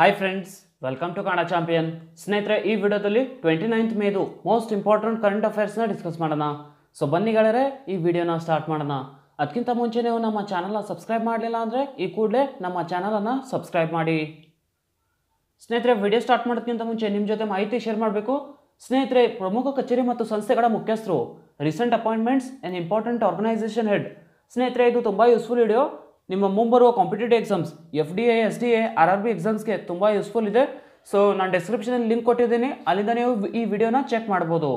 Hi friends welcome to Kannada champion ಸ್ನೇಹಿತರೆ ಈ ವಿಡಿಯೋದಲ್ಲಿ ಟ್ವೆಂಟಿ ನೈನ್ತ್ ಮೇದು ಮೋಸ್ಟ್ ಇಂಪಾರ್ಟೆಂಟ್ ಕರೆಂಟ್ ಅಫೇರ್ಸ್ನ ಡಿಸ್ಕಸ್ ಮಾಡೋಣ ಸೊ ಬನ್ನಿ ಗೆಳೆಯರೆ ಈ ವಿಡಿಯೋನ ಸ್ಟಾರ್ಟ್ ಮಾಡೋಣ ಅದಕ್ಕಿಂತ ಮುಂಚೆ ನೀವು ನಮ್ಮ ಚಾನಲ್ನ ಸಬ್ಸ್ಕ್ರೈಬ್ ಮಾಡಲಿಲ್ಲ ಅಂದರೆ ಈ ಕೂಡಲೇ ನಮ್ಮ ಚಾನಲನ್ನು ಸಬ್ಸ್ಕ್ರೈಬ್ ಮಾಡಿ ಸ್ನೇಹಿತರೆ ವಿಡಿಯೋ ಸ್ಟಾರ್ಟ್ ಮಾಡೋದಕ್ಕಿಂತ ಮುಂಚೆ ನಿಮ್ಮ ಜೊತೆ ಮಾಹಿತಿ ಶೇರ್ ಮಾಡಬೇಕು ಸ್ನೇಹಿತರೆ ಪ್ರಮುಖ ಕಚೇರಿ ಮತ್ತು ಸಂಸ್ಥೆಗಳ ಮುಖ್ಯಸ್ಥರು recent appointments and important organisation head ಸ್ನೇಹಿತರೆ ಇದು ತುಂಬ ಯೂಸ್ಫುಲ್ ವಿಡಿಯೋ ನಿಮ್ಮ ಮುಂಬರುವ competitive exams F D A S D A R R B ಎಕ್ಸಾಮ್ಸ್ಗೆ ತುಂಬ ಯೂಸ್ಫುಲ್ ಇದೆ ಸೊ ನಾನು ಡಿಸ್ಕ್ರಿಪ್ಷನಲ್ಲಿ ಲಿಂಕ್ ಕೊಟ್ಟಿದ್ದೀನಿ ಅಲ್ಲಿಂದ ನೀವು ಈ ವಿಡಿಯೋನ ಚೆಕ್ ಮಾಡ್ಬೋದು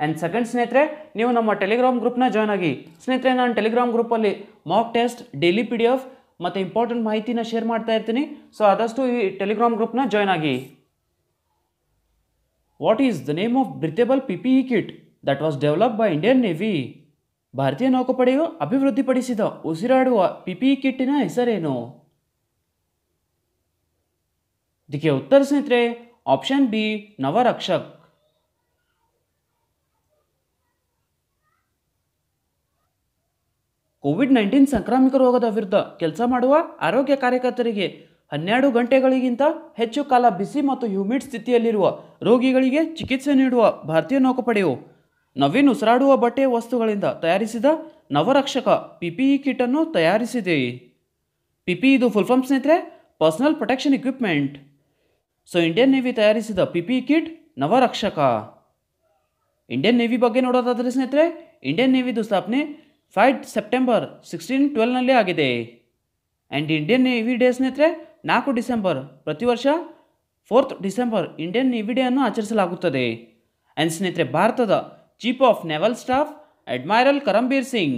ಆ್ಯಂಡ್ ಸೆಕೆಂಡ್ ಸ್ನೇಹಿತರೆ ನೀವು ನಮ್ಮ ಟೆಲಿಗ್ರಾಮ್ ಗ್ರೂಪ್ನ ಜಾಯ್ನ್ ಆಗಿ ಸ್ನೇಹಿತರೆ ನಾನು ಟೆಲಿಗ್ರಾಮ್ ಗ್ರೂಪಲ್ಲಿ mock test daily P D F ಮತ್ತು ಇಂಪಾರ್ಟೆಂಟ್ ಮಾಹಿತಿನ ಶೇರ್ ಮಾಡ್ತಾ ಇರ್ತೀನಿ ಸೊ ಆದಷ್ಟು ಈ ಟೆಲಿಗ್ರಾಮ್ ಗ್ರೂಪ್ನ ಜಾಯ್ನ್ ಆಗಿ what is the name of breathable P P E kit that was develop by Indian Navy ಭಾರತೀಯ ನೌಕಾಪಡೆಯು ಅಭಿವೃದ್ಧಿಪಡಿಸಿದ ಉಸಿರಾಡುವ ಪಿಪಿ ಕಿಟ್ಟಿನ ಹೆಸರೇನು ಇದಕ್ಕೆ ಉತ್ತರ ಸ್ನೇಹಿತರೆ option B Navrakshak Covid nineteen ಸಾಂಕ್ರಾಮಿಕ ರೋಗದ ವಿರುದ್ಧ ಕೆಲಸ ಮಾಡುವ ಆರೋಗ್ಯ ಕಾರ್ಯಕರ್ತರಿಗೆ ಹನ್ನೆರಡು ಗಂಟೆಗಳಿಗಿಂತ ಹೆಚ್ಚು ಕಾಲ ಬಿಸಿ ಮತ್ತು ಹ್ಯೂಮಿಡ್ ಸ್ಥಿತಿಯಲ್ಲಿರುವ ರೋಗಿಗಳಿಗೆ ಚಿಕಿತ್ಸೆ ನೀಡುವ ಭಾರತೀಯ ನೌಕಾಪಡೆಯು ಉಸಿರಾಡುವ ಬಟ್ಟೆ ವಸ್ತುಗಳಿಂದ ತಯಾರಿಸಿದ ನವರಕ್ಷಕ ಪಿಪಿಇ ಅನ್ನು ತಯಾರಿಸಿದೆ ಪಿಪಿ ಇದು ಫುಲ್ ಫಾರ್ಮ್ ಸ್ನೇಹಿತರೆ personal protection equipment so Indian Navy ತಯಾರಿಸಿದ PPE kit Navrakshak Indian Navy ಬಗ್ಗೆ ನೋಡೋದಾದರೆ ಸ್ನೇಹಿತರೆ ಇಂಡಿಯನ್ ನೇವಿದು ಸ್ಥಾಪನೆ ಫೈವ್ ಸೆಪ್ಟೆಂಬರ್ ಸಿಕ್ಸ್ಟೀನ್ ಟ್ವೆಲ್ವ್ನಲ್ಲಿ ಆಗಿದೆ ಆ್ಯಂಡ್ ಇಂಡಿಯನ್ ನೇವಿ ಡೇ ಸ್ನೇಹಿತರೆ ನಾಲ್ಕು ಡಿಸೆಂಬರ್ ಪ್ರತಿ ವರ್ಷ fourth December Indian Navy day ಅನ್ನು ಆಚರಿಸಲಾಗುತ್ತದೆ ಆ್ಯಂಡ್ ಸ್ನೇಹಿತರೆ ಭಾರತದ chief of naval staff admiral Karambir Singh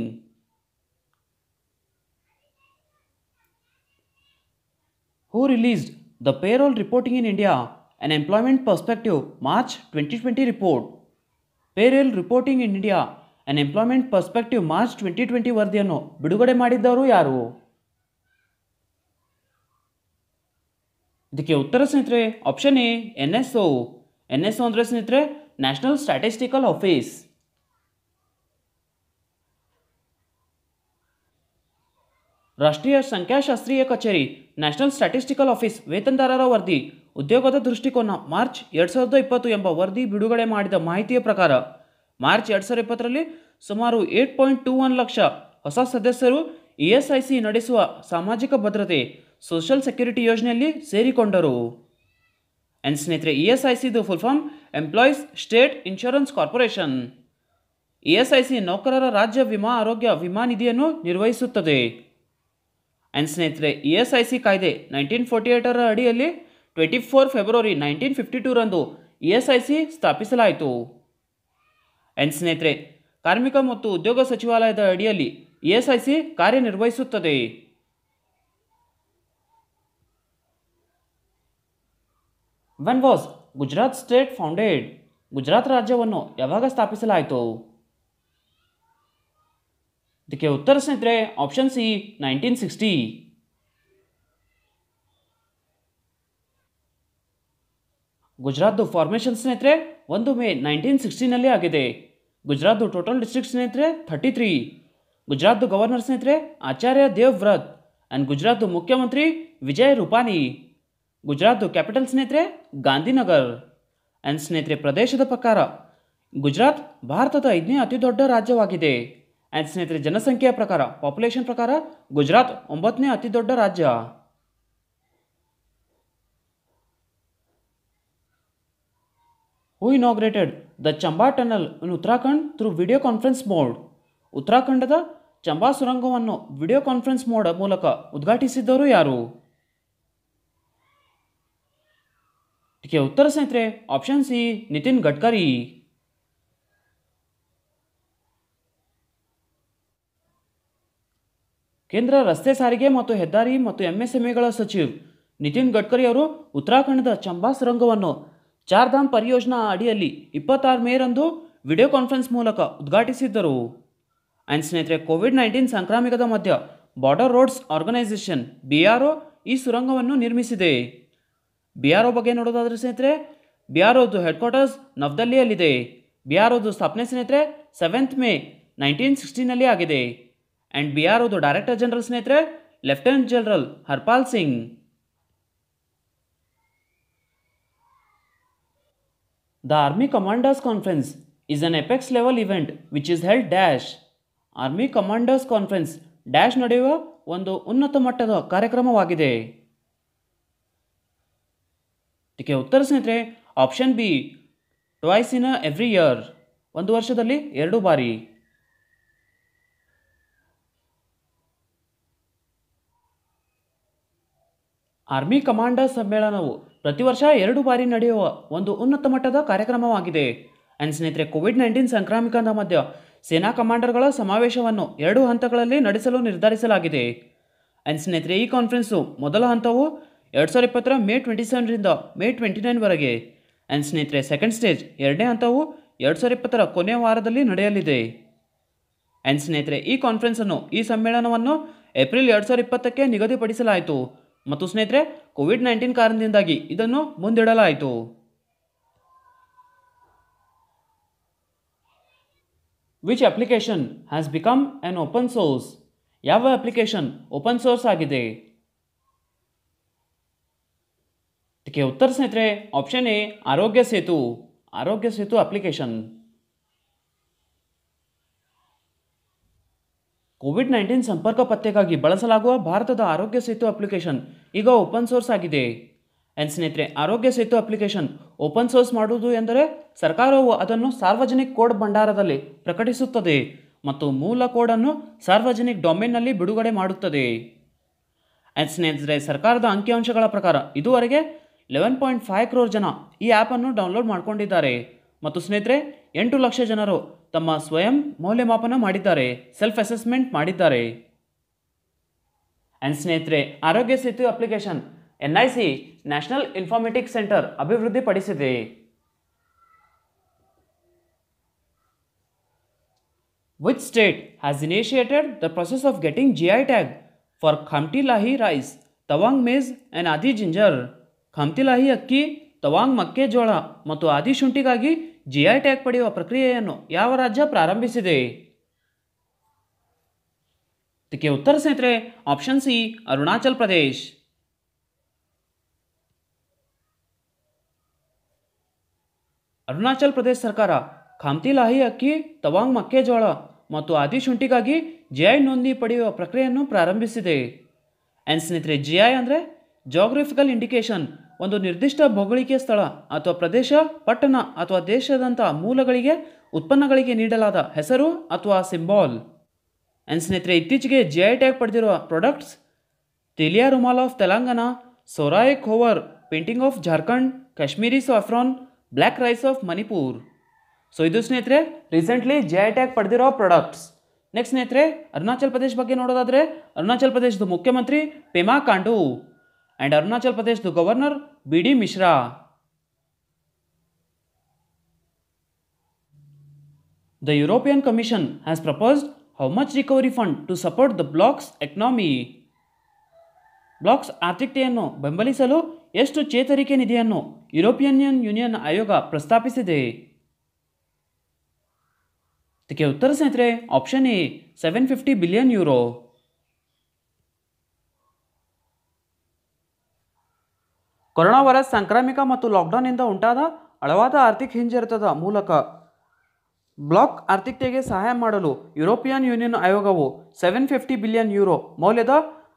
who release the payroll reporting in India an employment perspective March 2020 report payroll reporting in India an employment perspective March 2020 twenty बिगड़े मू यार उत्तर स्नितर स्नितर ನ್ಯಾಷನಲ್ ಸ್ಟ್ಯಾಟಿಸ್ಟಿಕಲ್ ಆಫೀಸ್ ರಾಷ್ಟ್ರೀಯ ಸಂಖ್ಯಾಶಾಸ್ತ್ರೀಯ ಕಚೇರಿ ನ್ಯಾಷನಲ್ ಸ್ಟ್ಯಾಟಿಸ್ಟಿಕಲ್ ಆಫೀಸ್ ವೇತನದಾರರ ವರದಿ ಉದ್ಯೋಗದ ದೃಷ್ಟಿಕೋನ ಮಾರ್ಚ್ ಎರಡು ಸಾವಿರದ ಇಪ್ಪತ್ತು ಎಂಬ ವರದಿ ಬಿಡುಗಡೆ ಮಾಡಿದ ಮಾಹಿತಿಯ ಪ್ರಕಾರ ಮಾರ್ಚ್ ಎರಡು ಸಾವಿರದ ಇಪ್ಪತ್ತರಲ್ಲಿ ಸುಮಾರು eight point two one lakh ಹೊಸ ಸದಸ್ಯರು ಇ ಎಸ್ ಐ ಸಿ ನಡೆಸುವ ಸಾಮಾಜಿಕ ಭದ್ರತೆ ಸೋಷಿಯಲ್ ಸೆಕ್ಯೂರಿಟಿ ಯೋಜನೆಯಲ್ಲಿ ಸೇರಿಕೊಂಡರು ಎನ್ ಸ್ನೇಹಿತರೆ ಇ ಎಸ್ ಐ ಸಿದು full form employees state insurance corporation E S I C ನೌಕರರ ರಾಜ್ಯ ವಿಮಾ ಆರೋಗ್ಯ ವಿಮಾ ನಿಧಿಯನ್ನು ನಿರ್ವಹಿಸುತ್ತದೆ ಆ್ಯಂಡ್ ಸ್ನೇಹಿತರೆ ಇ ಎಸ್ ಐ ಸಿ ಕಾಯ್ದೆ ನೈನ್ಟೀನ್ ಫೋರ್ಟಿ ಏಟರ ಅಡಿಯಲ್ಲಿ twenty four February nineteen fifty ಟೂರಂದು ಇ ಎಸ್ ಐ ಸಿ ಸ್ಥಾಪಿಸಲಾಯಿತು ಆ್ಯಂಡ್ ಸ್ನೇಹಿತರೆ ಕಾರ್ಮಿಕ ಮತ್ತು ಉದ್ಯೋಗ ಸಚಿವಾಲಯದ ಅಡಿಯಲ್ಲಿ ಇ ಎಸ್ ಐ ಸಿ ಕಾರ್ಯನಿರ್ವಹಿಸುತ್ತದೆ when was Gujarat state founded Gujarat ರಾಜ್ಯವನ್ನು ಯಾವಾಗ ಸ್ಥಾಪಿಸಲಾಯಿತು ಇದಕ್ಕೆ ಉತ್ತರ ಸ್ನೇಹಿತರೆ ಆಪ್ಷನ್ ಸಿ ನೈನ್ಟೀನ್ ಸಿಕ್ಸ್ಟಿ ಗುಜರಾತ್ದು ಫಾರ್ಮೇಷನ್ ಸ್ನೇಹಿತರೆ ಒಂದು ಮೇ ನೈನ್ಟೀನ್ ಸಿಕ್ಸ್ಟಿನಲ್ಲಿ ಆಗಿದೆ ಗುಜರಾತ್ದು ಟೋಟಲ್ ಡಿಸ್ಟ್ರಿಕ್ಟ್ ಸ್ನೇಹಿತರೆ ಥರ್ಟಿ ತ್ರೀ ಗುಜರಾತ್ದು ಗವರ್ನರ್ ಸ್ನೇಹಿತರೆ ಆಚಾರ್ಯ ದೇವ್ ವ್ರತ್ ಆ್ಯಂಡ್ ಗುಜರಾತ್ದು ಮುಖ್ಯಮಂತ್ರಿ ವಿಜಯ್ ರೂಪಾನಿ ಗುಜರಾತ್ ಕ್ಯಾಪಿಟಲ್ ಸ್ನೇಹಿತರೆ ಗಾಂಧಿನಗರ್ ಆ್ಯಂಡ್ ಸ್ನೇಹಿತರೆ ಪ್ರದೇಶದ ಪ್ರಕಾರ ಗುಜರಾತ್ ಭಾರತದ ಐದನೇ ಅತಿ ದೊಡ್ಡ ರಾಜ್ಯವಾಗಿದೆ ಆ್ಯಂಡ್ ಸ್ನೇಹಿತರೆ ಜನಸಂಖ್ಯೆಯ ಪ್ರಕಾರ ಪಾಪ್ಯುಲೇಷನ್ ಪ್ರಕಾರ ಗುಜರಾತ್ ಒಂಬತ್ತನೇ ಅತಿ ದೊಡ್ಡ ರಾಜ್ಯ who inaugurated the Chamba tunnel in Uttarakhand through video conference mode ಉತ್ತರಾಖಂಡದ ಚಂಬಾ ಸುರಂಗವನ್ನು ವಿಡಿಯೋ ಕಾನ್ಫರೆನ್ಸ್ ಮೋಡ್ ಮೂಲಕ ಉದ್ಘಾಟಿಸಿದ್ದವರು ಯಾರು ಇದಕ್ಕೆ ಉತ್ತರ ಸ್ನೇಹಿತರೆ ಆಪ್ಷನ್ ಸಿ ನಿತಿನ್ ಗಡ್ಕರಿ ಕೇಂದ್ರ ರಸ್ತೆ ಸಾರಿಗೆ ಮತ್ತು ಹೆದ್ದಾರಿ ಮತ್ತು ಎಂಎಸ್ಎಂಇಗಳ ಸಚಿವ್ ನಿತಿನ್ ಗಡ್ಕರಿ ಅವರು ಉತ್ತರಾಖಂಡದ ಚಂಬಾ ಸುರಂಗವನ್ನು ಚಾರ್ಧಾಮ್ ಪರಿಯೋಜನಾ ಅಡಿಯಲ್ಲಿ ಇಪ್ಪತ್ತಾರು ಮೇರಂದು ವಿಡಿಯೋ ಕಾನ್ಫರೆನ್ಸ್ ಮೂಲಕ ಉದ್ಘಾಟಿಸಿದ್ದರು ಆ್ಯಂಡ್ ಸ್ನೇಹಿತರೆ ಕೋವಿಡ್ ನೈನ್ಟೀನ್ ಸಾಂಕ್ರಾಮಿಕದ ಮಧ್ಯ ಬಾರ್ಡರ್ ರೋಡ್ಸ್ ಆರ್ಗನೈಸೇಷನ್ ಬಿಆರ್ಒ ಈ ಸುರಂಗವನ್ನು ನಿರ್ಮಿಸಿದೆ ಬಿ ಆರ್ ಒ ಬಗ್ಗೆ ನೋಡೋದಾದರೆ ಸ್ನೇಹಿತರೆ ಬಿ ಆರ್ ಒದು ಹೆಡ್ ಕ್ವಾರ್ಟರ್ಸ್ ನವದಲ್ಲಿಯಲ್ಲಿದೆ ಬಿ ಆರ್ ಒದು ಸ್ಥಾಪನೆ ಸ್ನೇಹಿತರೆ ಸೆವೆಂತ್ ಮೇ ನೈನ್ಟೀನ್ ಸಿಕ್ಸ್ಟೀನಲ್ಲಿ ಆಗಿದೆ ಆ್ಯಂಡ್ ಬಿ ಆರ್ ಒದು ಡೈರೆಕ್ಟರ್ ಜನರಲ್ ಸ್ನೇಹಿತರೆ lieutenant general Harpal Singh the army commanders conference is an apex level event which is held dash army commanders conference dash ನಡೆಯುವ ಒಂದು ಉನ್ನತ ಮಟ್ಟದ ಕಾರ್ಯಕ್ರಮವಾಗಿದೆ ಇದಕ್ಕೆ ಉತ್ತರ ಸ್ನೇಹಿತರೆ option B twice in every year ಒಂದು ವರ್ಷದಲ್ಲಿ ಎರಡು ಬಾರಿ ಆರ್ಮಿ ಕಮಾಂಡರ್ ಸಮ್ಮೇಳನವು ಪ್ರತಿ ವರ್ಷ ಎರಡು ಬಾರಿ ನಡೆಯುವ ಒಂದು ಉನ್ನತ ಮಟ್ಟದ ಕಾರ್ಯಕ್ರಮವಾಗಿದೆ ಅಂಡ್ ಸ್ನೇಹಿತರೆ ಕೋವಿಡ್ ನೈನ್ಟೀನ್ ಸಾಂಕ್ರಾಮಿಕದ ಮಧ್ಯ ಸೇನಾ ಕಮಾಂಡರ್ಗಳ ಸಮಾವೇಶವನ್ನು ಎರಡು ಹಂತಗಳಲ್ಲಿ ನಡೆಸಲು ನಿರ್ಧರಿಸಲಾಗಿದೆ ಅಂಡ್ ಸ್ನೇಹಿತರೆ ಈ ಕಾನ್ಫರೆನ್ಸು ಮೊದಲ ಹಂತವು ಎರಡು ಸಾವಿರ ಇಪ್ಪತ್ತರ ಮೇ ಟ್ವೆಂಟಿ ಸೆವೆನ್ರಿಂದ ಮೇ ಟ್ವೆಂಟಿ ನೈನ್ವರೆಗೆ ಆ್ಯಂಡ್ ಸ್ನೇಹಿತರೆ ಸೆಕೆಂಡ್ ಸ್ಟೇಜ್ ಎರಡನೇ ಹಂತವು ಎರಡು ಸಾವಿರ ಇಪ್ಪತ್ತರ ಕೊನೆಯ ವಾರದಲ್ಲಿ ನಡೆಯಲಿದೆ ಆ್ಯಂಡ್ ಸ್ನೇಹಿತರೆ ಈ ಕಾನ್ಫರೆನ್ಸನ್ನು ಈ ಸಮ್ಮೇಳನವನ್ನು ಏಪ್ರಿಲ್ ಎರಡು ಸಾವಿರ ಇಪ್ಪತ್ತಕ್ಕೆ ನಿಗದಿಪಡಿಸಲಾಯಿತು ಮತ್ತು ಸ್ನೇಹಿತರೆ ಕೋವಿಡ್ ನೈನ್ಟೀನ್ ಕಾರಣದಿಂದಾಗಿ ಇದನ್ನು ಮುಂದಿಡಲಾಯಿತು which application has become an open source ಯಾವ ಅಪ್ಲಿಕೇಶನ್ ಓಪನ್ ಸೋರ್ಸ್ ಆಗಿದೆ ಅದಕ್ಕೆ ಉತ್ತರ ಸ್ನೇಹಿತರೆ ಆಪ್ಷನ್ ಎ ಆರೋಗ್ಯ ಸೇತು ಆರೋಗ್ಯ ಸೇತು ಅಪ್ಲಿಕೇಶನ್ ಕೋವಿಡ್ ನೈನ್ಟೀನ್ ಸಂಪರ್ಕ ಪತ್ತೆಗಾಗಿ ಬಳಸಲಾಗುವ ಭಾರತದ ಆರೋಗ್ಯ ಸೇತು ಅಪ್ಲಿಕೇಶನ್ ಈಗ ಓಪನ್ ಸೋರ್ಸ್ ಆಗಿದೆ ಆ್ಯಂಡ್ ಸ್ನೇಹಿತರೆ Aarogya Setu application open source ಮಾಡುವುದು ಎಂದರೆ ಸರ್ಕಾರವು ಅದನ್ನು ಸಾರ್ವಜನಿಕ ಕೋಡ್ ಭಂಡಾರದಲ್ಲಿ ಪ್ರಕಟಿಸುತ್ತದೆ ಮತ್ತು ಮೂಲ ಕೋಡನ್ನು ಸಾರ್ವಜನಿಕ ಡೊಮೇನ್ನಲ್ಲಿ ಬಿಡುಗಡೆ ಮಾಡುತ್ತದೆ ಆ್ಯಂಡ್ ಸ್ನೇಹಿತರೆ ಸರ್ಕಾರದ ಅಂಕಿಅಂಶಗಳ ಪ್ರಕಾರ ಇದುವರೆಗೆ ಲೆವೆನ್ ಪಾಯಿಂಟ್ ಫೈವ್ ಕ್ರೋರ್ ಜನ ಈ ಆ್ಯಪನ್ನು ಡೌನ್ಲೋಡ್ ಮಾಡಿಕೊಂಡಿದ್ದಾರೆ ಮತ್ತು ಸ್ನೇಹಿತರೆ ಎಂಟು ಲಕ್ಷ ಜನರು ತಮ್ಮ ಸ್ವಯಂ ಮೌಲ್ಯಮಾಪನ ಮಾಡಿದ್ದಾರೆ ಸೆಲ್ಫ್ ಅಸೆಸ್ಮೆಂಟ್ ಮಾಡಿದ್ದಾರೆ ಆ್ಯಂಡ್ ಸ್ನೇಹಿತರೆ Aarogya Setu application N I C national informatics centre ಅಭಿವೃದ್ಧಿಪಡಿಸಿದೆ which state has initiated the process of getting G I tag for Khamti Lahi rice Tawang maize and Adi ginger ಹಂತಿಲಾಹಿ ಅಕ್ಕಿ ತವಾಂಗ್ ಮಕ್ಕೆಜೋಳ ಮತ್ತು ಆದಿಶುಂಠಿಗಾಗಿ ಜಿಐ ಟ್ಯಾಗ್ ಪಡೆಯುವ ಪ್ರಕ್ರಿಯೆಯನ್ನು ಯಾವ ರಾಜ್ಯ ಪ್ರಾರಂಭಿಸಿದೆ ಇದಕ್ಕೆ ಉತ್ತರ ಸ್ನೇಹಿತರೆ ಆಪ್ಷನ್ ಸಿ ಅರುಣಾಚಲ್ ಪ್ರದೇಶ್ ಅರುಣಾಚಲ್ ಪ್ರದೇಶ ಸರ್ಕಾರ ಲಾಹಿ ಅಕ್ಕಿ ತವಾಂಗ್ ಮಕ್ಕೆಜೋಳ ಮತ್ತು ಆದಿಶುಂಠಿಗಾಗಿ ಜಿಐ ನೋಂದಿ ಪಡೆಯುವ ಪ್ರಕ್ರಿಯೆಯನ್ನು ಪ್ರಾರಂಭಿಸಿದೆ ಆ್ಯಂಡ್ ಸ್ನೇಹಿತರೆ ಜಿಐ ಅಂದರೆ ಜೋಗ್ರಫಿಕಲ್ ಇಂಡಿಕೇಶನ್ ಒಂದು ನಿರ್ದಿಷ್ಟ ಭೌಗೋಳಿಕ ಸ್ಥಳ ಅಥವಾ ಪ್ರದೇಶ ಪಟ್ಟಣ ಅಥವಾ ದೇಶದಂಥ ಮೂಲಗಳಿಗೆ ಉತ್ಪನ್ನಗಳಿಗೆ ನೀಡಲಾದ ಹೆಸರು ಅಥವಾ ಸಿಂಬಾಲ್ ಆ್ಯಂಡ್ ಸ್ನೇಹಿತರೆ ಇತ್ತೀಚೆಗೆ ಜಿ ಐ ಟ್ಯಾಗ್ ಪಡೆದಿರುವ products Telia Rumal of Telangana Sohrai Khovar painting of Jharkhand Kashmiri saffron black rice of Manipur so ಇದು ಸ್ನೇಹಿತರೆ ರೀಸೆಂಟ್ಲಿ ಜೆ ಐ ಟ್ಯಾಗ್ ಪಡೆದಿರೋ ಪ್ರಾಡಕ್ಟ್ಸ್ ನೆಕ್ಸ್ಟ್ ಸ್ನೇಹಿತರೆ ಅರುಣಾಚಲ್ ಪ್ರದೇಶ ಬಗ್ಗೆ ನೋಡೋದಾದರೆ ಅರುಣಾಚಲ್ ಪ್ರದೇಶದ ಮುಖ್ಯಮಂತ್ರಿ ಪೆಮಾ ಕಾಂಡು ಆ್ಯಂಡ್ ಅರುಣಾಚಲ ಪ್ರದೇಶದ governor B D Mishra the European Commission has proposed how much recovery fund to support the bloc's economy bloc's ಆರ್ಥಿಕತೆಯನ್ನು ಬೆಂಬಲಿಸಲು ಎಷ್ಟು ಚೇತರಿಕೆ ನಿಧಿಯನ್ನು ಯುರೋಪಿಯನ್ ಯೂನಿಯನ್ ಆಯೋಗ ಪ್ರಸ್ತಾಪಿಸಿದೆ ಇದಕ್ಕೆ ಉತ್ತರ ಸ್ನೇಹಿತರೆ option A seven fifty billion euro corona virus ಸಾಂಕ್ರಾಮಿಕ ಮತ್ತು ಲಾಕ್ಡೌನ್ನಿಂದ ಉಂಟಾದ ಆಳವಾದ ಆರ್ಥಿಕ ಹಿಂಜರಿತದ ಮೂಲಕ ಬ್ಲಾಕ್ ಆರ್ಥಿಕತೆಗೆ ಸಹಾಯ ಮಾಡಲು ಯುರೋಪಿಯನ್ ಯೂನಿಯನ್ ಆಯೋಗವು ಸೆವೆನ್ ಫಿಫ್ಟಿ ಬಿಲಿಯನ್ ಯುರೋ ಮೌಲ್ಯದ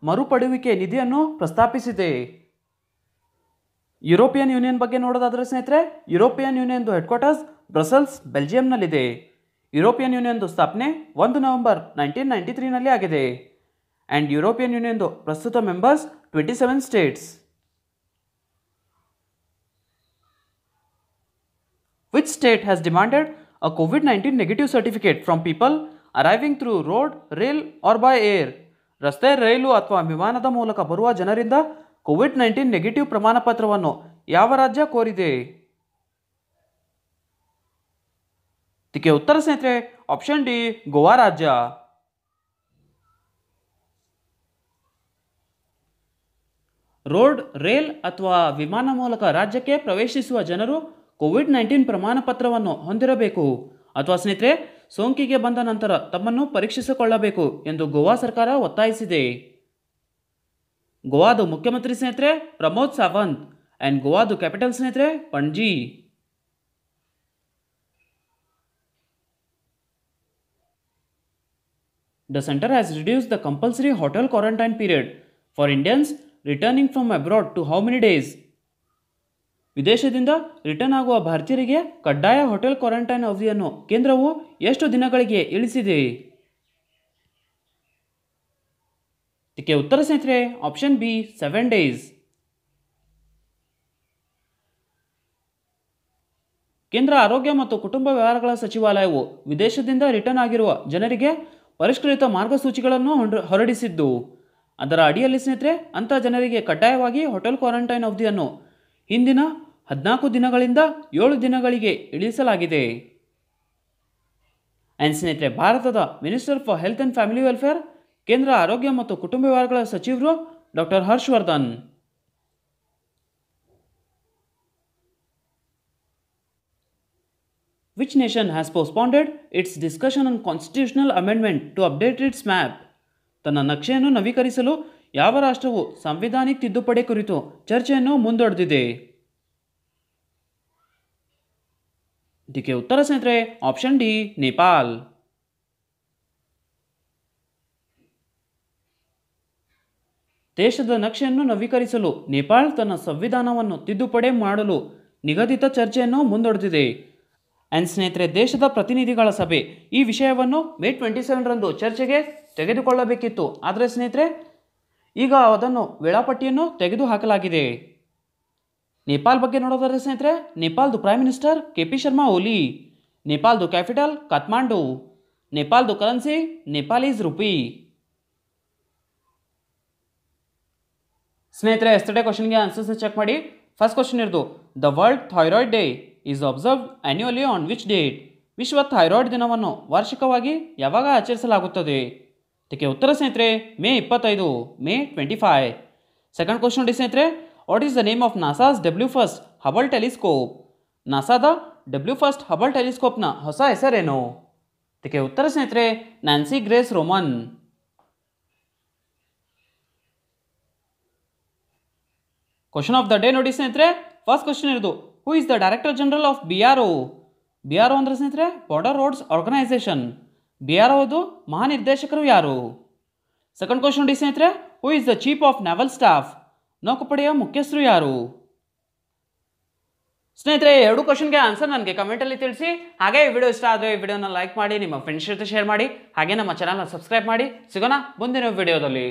ಮರುಪಡುವಿಕೆ ನಿಧಿಯನ್ನು ಪ್ರಸ್ತಾಪಿಸಿದೆ ಯುರೋಪಿಯನ್ ಯೂನಿಯನ್ ಬಗ್ಗೆ ನೋಡೋದಾದರೆ ಸ್ನೇಹಿತರೆ ಯುರೋಪಿಯನ್ ಯೂನಿಯನ್ದು ಹೆಡ್ ಕ್ವಾರ್ಟರ್ಸ್ ಬ್ರಸೆಲ್ಸ್ ಬೆಲ್ಜಿಯಂನಲ್ಲಿದೆ ಯುರೋಪಿಯನ್ ಯೂನಿಯನ್ದು ಸ್ಥಾಪನೆ ಒಂದು ನವೆಂಬರ್ ನೈನ್ಟೀನ್ ನೈಂಟಿ ತ್ರೀನಲ್ಲಿ ಆಗಿದೆ ಆ್ಯಂಡ್ ಯುರೋಪಿಯನ್ ಯೂನಿಯನ್ದು ಪ್ರಸ್ತುತ members twenty seven states Which state has demanded a covid-19 negative certificate from people arriving through road rail or by air? ರಸ್ತೆ ರೈಲು ಅಥವಾ ವಿಮಾನದ ಮೂಲಕ ಬರುವ ಜನರಿಂದ ಕೋವಿಡ್-19 ನೆಗೆಟಿವ್ ಪ್ರಮಾಣಪತ್ರವನ್ನು ಯಾವ ರಾಜ್ಯ ಕೋರಿದೆ? ಇದಕ್ಕೆ ಉತ್ತರ ಸ್ನೇಹಿತರೆ ಆಪ್ಷನ್ ಡಿ ಗೋವಾ ರಾಜ್ಯ. ರೋಡ್, ರೈಲ್ ಅಥವಾ ವಿಮಾನಮೂಲಕ ರಾಜ್ಯಕ್ಕೆ ಪ್ರವೇಶಿಸುವ ಜನರು ಕೋವಿಡ್ ನೈನ್ಟೀನ್ ಪ್ರಮಾಣ ಪತ್ರವನ್ನು ಹೊಂದಿರಬೇಕು ಅಥವಾ ಸ್ನೇಹಿತರೆ ಸೋಂಕಿಗೆ ಬಂದ ನಂತರ ತಮ್ಮನ್ನು ಪರೀಕ್ಷಿಸಿಕೊಳ್ಳಬೇಕು ಎಂದು ಗೋವಾ ಸರ್ಕಾರ ಒತ್ತಾಯಿಸಿದೆ ಗೋವಾದ ಮುಖ್ಯಮಂತ್ರಿ ಸ್ನೇಹಿತರೆ ಪ್ರಮೋದ್ ಸಾವಂತ್ ಆ್ಯಂಡ್ ಗೋವಾದ ಕ್ಯಾಪಿಟಲ್ ಸ್ನೇಹಿತರೆ Panaji the centre has reduce the compulsory hotel quarantine period for Indians returning from abroad to how many days ವಿದೇಶದಿಂದ ರಿಟರ್ನ್ ಆಗುವ ಭಾರತೀಯರಿಗೆ ಕಡ್ಡಾಯ ಹೋಟೆಲ್ ಕ್ವಾರಂಟೈನ್ ಅವಧಿಯನ್ನು ಕೇಂದ್ರವು ಎಷ್ಟು ದಿನಗಳಿಗೆ ಇಳಿಸಿದೆ ಇದಕ್ಕೆ ಉತ್ತರ ಸ್ನೇಹಿತರೆ ಆಪ್ಷನ್ ಬಿ ಸೆವೆನ್ ಡೇಸ್ ಕೇಂದ್ರ ಆರೋಗ್ಯ ಮತ್ತು ಕುಟುಂಬ ವ್ಯವಹಾರಗಳ ಸಚಿವಾಲಯವು ವಿದೇಶದಿಂದ ರಿಟರ್ನ್ ಆಗಿರುವ ಜನರಿಗೆ ಪರಿಷ್ಕೃತ ಮಾರ್ಗಸೂಚಿಗಳನ್ನು ಹೊರಡಿಸಿದ್ದು ಅದರ ಅಡಿಯಲ್ಲಿ ಸ್ನೇಹಿತರೆ ಅಂಥ ಜನರಿಗೆ ಕಡ್ಡಾಯವಾಗಿ ಹೋಟೆಲ್ ಕ್ವಾರಂಟೈನ್ ಅವಧಿಯನ್ನು ಹಿಂದಿನ ಹದಿನಾಲ್ಕು ದಿನಗಳಿಂದ ಏಳು ದಿನಗಳಿಗೆ ಇಳಿಸಲಾಗಿದೆ ಆ್ಯಂಡ್ ಸ್ನೇಹಿತರೆ ಭಾರತದ minister for health and family welfare ಕೇಂದ್ರ ಆರೋಗ್ಯ ಮತ್ತು ಕುಟುಂಬ ವ್ಯವಹಾರಗಳ ಸಚಿವರು doctor Harshvardhan which nation has postponed its discussion on constitutional amendment to update its map ತನ್ನ ನಕ್ಷೆಯನ್ನು ನವೀಕರಿಸಲು ಯಾವ ರಾಷ್ಟ್ರವು ಸಂವಿಧಾನಿಕ ತಿದ್ದುಪಡಿ ಕುರಿತು ಚರ್ಚೆಯನ್ನು ಮುಂದೊಡೆದಿದೆ ಇದಕ್ಕೆ ಉತ್ತರ ಸ್ನೇಹಿತರೆ ಆಪ್ಷನ್ ಡಿ ನೇಪಾಲ್ ದೇಶದ ನಕ್ಷೆಯನ್ನು ನವೀಕರಿಸಲು ನೇಪಾಳ್ ತನ್ನ ಸಂವಿಧಾನವನ್ನು ತಿದ್ದುಪಡಿ ಮಾಡಲು ನಿಗದಿತ ಚರ್ಚೆಯನ್ನು ಮುಂದೊಡೆದಿದೆ ಅನ್ ಸ್ನೇಹಿತರೆ ದೇಶದ ಪ್ರತಿನಿಧಿಗಳ ಸಭೆ ಈ ವಿಷಯವನ್ನು ಮೇ ಟ್ವೆಂಟಿ ರಂದು ಚರ್ಚೆಗೆ ತೆಗೆದುಕೊಳ್ಳಬೇಕಿತ್ತು ಆದರೆ ಸ್ನೇಹಿತರೆ ಈಗ ಅದನ್ನು ವೇಳಾಪಟ್ಟಿಯನ್ನು ತೆಗೆದುಹಾಕಲಾಗಿದೆ ನೇಪಾಲ್ ಬಗ್ಗೆ ನೋಡೋದಾದ್ರೆ ಸ್ನೇಹಿತರೆ ನೇಪಾಲ್ದು prime minister K P Sharma Oli ನೇಪಾಲ್ದು ಕ್ಯಾಪಿಟಲ್ ಕತ್ಮಾಂಡು ನೇಪಾಲ್ದು ಕರೆನ್ಸಿ ನೇಪಾಲೀಸ್ ರುಪಿ ಸ್ನೇಹಿತರೆ ಎಸ್ಟರ್ಡೇ ಕ್ವಶನ್ಗೆ ಆನ್ಸರ್ಸ್ ಚೆಕ್ ಮಾಡಿ ಫಸ್ಟ್ ಕ್ವಶನ್ ಇರೋದು the world thyroid day is observe annually on which date ವಿಶ್ವ ಥೈರಾಯ್ಡ್ ದಿನವನ್ನು ವಾರ್ಷಿಕವಾಗಿ ಯಾವಾಗ ಆಚರಿಸಲಾಗುತ್ತದೆ ठीक है उत्तर स्नितर मे इपत May twenty five second question नोटी स्नितर what is the name of NASA W first Hubble telescope नासाद डब्ल्यू फर्स्ट हबल टेलिसकोपन हसरेनो ठीक है उत्तर स्नितर Nancy Grace Roman question of the day नोटी स्नितर first question who is the director general of B R O B R O अरे स्नितर border roads organisation B R ಓದು ಮಹಾನಿರ್ದೇಶಕರು ಯಾರು ಸೆಕೆಂಡ್ ಕ್ವಶನ್ ಡಿ ಸ್ನೇಹಿತರೆ who is the chief of naval staff ನೌಕಪಡೆಯ ಮುಖ್ಯಸ್ಥರು ಯಾರು ಸ್ನೇಹಿತರೆ ಎರಡು ಕ್ವಶನ್ಗೆ ಆನ್ಸರ್ ನನಗೆ ಕಮೆಂಟಲ್ಲಿ ತಿಳಿಸಿ ಹಾಗೆ ಈ ವಿಡಿಯೋ ಇಷ್ಟ ಆದರೆ ಈ ವಿಡಿಯೋನ ಲೈಕ್ ಮಾಡಿ ನಿಮ್ಮ ಫ್ರೆಂಡ್ಸ್ ಜೊತೆ ಶೇರ್ ಮಾಡಿ ಹಾಗೆ ನಮ್ಮ ಚಾನಲ್ನ ಸಬ್ಸ್ಕ್ರೈಬ್ ಮಾಡಿ ಸಿಗೋಣ ಮುಂದಿನ ವಿಡಿಯೋದಲ್ಲಿ